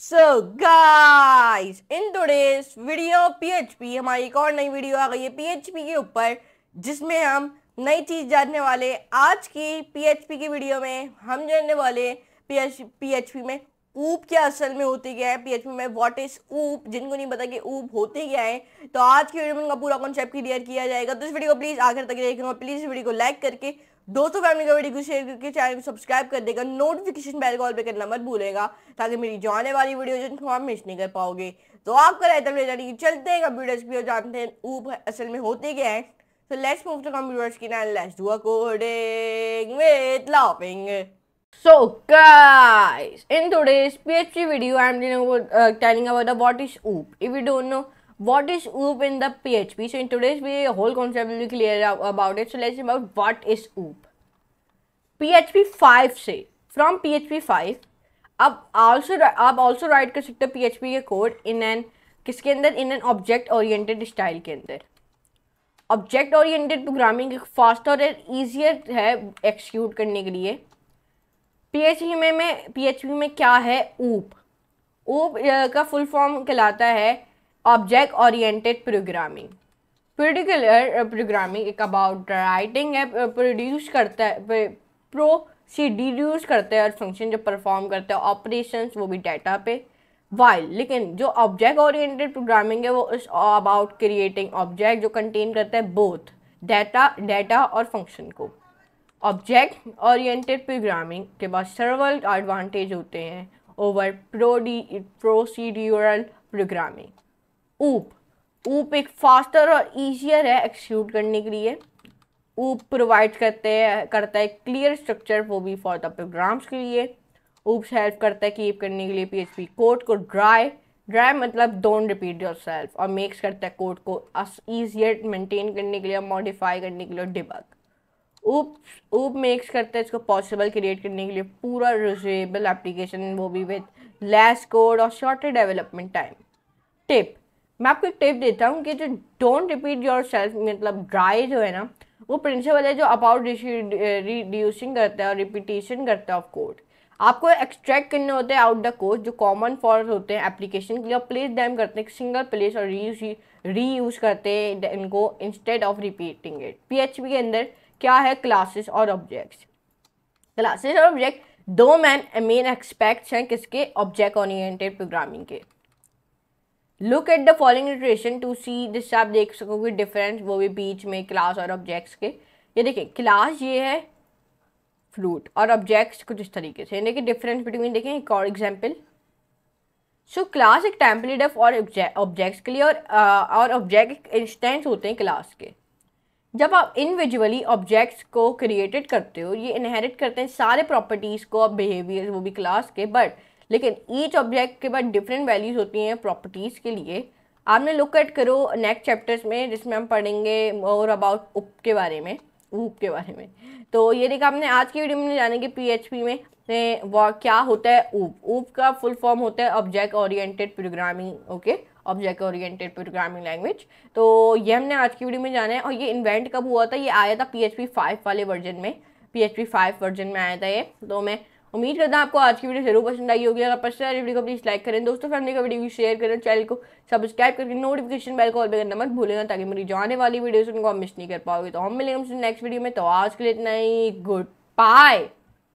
So guys in today's video PHP हमारी एक और नई वीडियो आ गई है पीएचपी के ऊपर जिसमें हम नई चीज़ जानने वाले आज की पीएचपी की वीडियो में हम जानने वाले पीएचपी में ऊप क्या असल में होती क्या है पीएचपी में व्हाट इज ऊप जिनको नहीं पता कि ऊप होती क्या है तो आज की वीडियो में उनका पूरा कॉन्सेप्ट क्लियर किया जाएगा तो इस वीडियो को प्लीज आखिर तक देखेंगे प्लीज वीडियो को लाइक करके दोस्तों फैमिली का वीडियो को शेयर करके चैनल को सब्सक्राइब कर देगा नोटिफिकेशन बेल कॉल पर करना मत भूलेगा ताकि मेरी जो आने वाली वीडियो जिनको आप मिस नहीं कर पाओगे तो आपका रहता ले जाने की चलते हैं कंप्यूटर्स की और जानते हैं ऊप असल में होती क्या है तो लेट्स मूव टू कंप्यूटर्स की नाइन let's do according coding with looping So guys, in today's PHP video, I'm dealing with, uh, telling about the what is OOP. If you don't know what is OOP in the PHP, so in today's video, the whole concept will be clear about it. So let's see about what is OOP. PHP 5 से from PHP 5 आप also आप also write कर सकते हो PHP के code in an किसके अंदर in an object oriented style के अंदर ऑब्जेक्ट ओरिएंटेड प्रोग्रामिंग फास्ट और ईजियर है एक्सक्यूट करने के लिए पीएचई में में पीएचई में क्या है ऊप ऊप uh, का फुल फॉर्म कहलाता है object oriented programming particular programming एक अबाउट राइटिंग है प्रोड्यूस uh, करता है प्रोसीड्यूस करते हैं और फंक्शन जो परफॉर्म करते हैं ऑपरेशन वो भी डाटा पे वाइल लेकिन जो ऑब्जेक्ट ओरिएंटेड प्रोग्रामिंग है वो इस अबाउट क्रिएटिंग ऑब्जेक्ट जो कंटेन करता है बोथ डाटा डाटा और फंक्शन को ऑब्जेक्ट ओरिएंटेड प्रोग्रामिंग के बाद सर्वल एडवांटेज होते हैं ओवर प्रोडी प्रोसीड्यूरल प्रोग्रामिंग ऊप ऊप एक फास्टर और ईजियर है एक्सक्यूट करने के लिए ऊप प्रोवाइड करते हैं करता है क्लियर स्ट्रक्चर वो भी फॉर द प्रोग्राम्स के लिए ऊप हेल्प करता है कीप करने के लिए पीएचपी कोड को ड्राई ड्राई मतलब डोंट रिपीट योर सेल्फ और मेक्स करता है कोड को ईजियर मेंटेन करने के लिए मॉडिफाई करने के लिए डिबक ऊप ऊप मेक्स करते हैं इसको पॉसिबल क्रिएट करने के लिए पूरा रिजेबल एप्लीकेशन वो भी विद लेस कोड और शॉर्टर डेवलपमेंट टाइम टिप मैं आपको एक टिप देता हूँ कि जो डोंट रिपीट योर सेल्फ मतलब ड्राई जो है ना वो प्रिंसिपल है जो अबाउट रिड्यूसिंग करता है और रिपीटेशन करता है ऑफ कोड आपको एक्सट्रैक्ट करने होते हैं आउट द कोड जो कॉमन फॉर्स होते हैं एप्लीकेशन के लिए प्लेस डैम करते हैं सिंगल प्लेस और री यूज करते हैं इनको इंस्टेड ऑफ रिपीटिंग इट पी के अंदर क्या है क्लासेस और ऑब्जेक्ट्स क्लासेस और ऑब्जेक्ट दो मैन मेन एक्सपेक्ट्स हैं किसके ऑब्जेक्ट ओरिएंटेड प्रोग्रामिंग के look at the following iteration to see जिससे आप देख सकोगे डिफरेंस वो भी बीच में क्लास और ऑब्जेक्ट्स के ये देखिए क्लास ये है फ्रूट और ऑब्जेक्ट्स कुछ इस तरीके से यानी कि डिफरेंस बिटवीन देखें एक और एग्जाम्पल सो क्लास एक टेम्पलेट ऑफ और ऑब्जेक्ट्स के लिए और ऑब्जेक्ट ऑब्जेक्ट इंस्टेंस होते हैं क्लास के जब आप इंडिविजुअली ऑब्जेक्ट्स को क्रिएटेड करते हो ये इनहेरिट करते हैं सारे प्रॉपर्टीज़ को आप बिहेवियर वो भी क्लास के बट लेकिन ईच ऑब्जेक्ट के बाद डिफरेंट वैल्यूज़ होती हैं प्रॉपर्टीज़ के लिए आपने लुक एट करो नेक्स्ट चैप्टर्स में जिसमें हम पढ़ेंगे मोर अबाउट उप के बारे में ऊप के बारे में तो ये देखा आपने आज की वीडियो में जानेंगे पी में क्या होता है ऊप ऊप का फुल फॉर्म होता है object oriented programming okay object oriented programming language तो ये हमने आज की वीडियो में जाना है और ये इन्वेंट कब हुआ था ये आया था पी एच पी फाइव वाले वर्जन में P H P five version में आया था ये तो मैं उम्मीद करता हूँ आपको आज की वीडियो जरूर पसंद आई होगी अगर पसंद आई वीडियो तो को प्लीज़ लाइक करें दोस्तों फैमिली का वीडियो शेयर करें चैनल को सब्सक्राइब करके नोटिफिकेशन बेल को ऑल करना मत भूलेगा ताकि मेरी जो आने वाली वीडियो उनको मिस नहीं कर पाओगे तो हम मिलेंगे नेक्स्ट वीडियो में तो आज के लिए इतना ही गुड बाय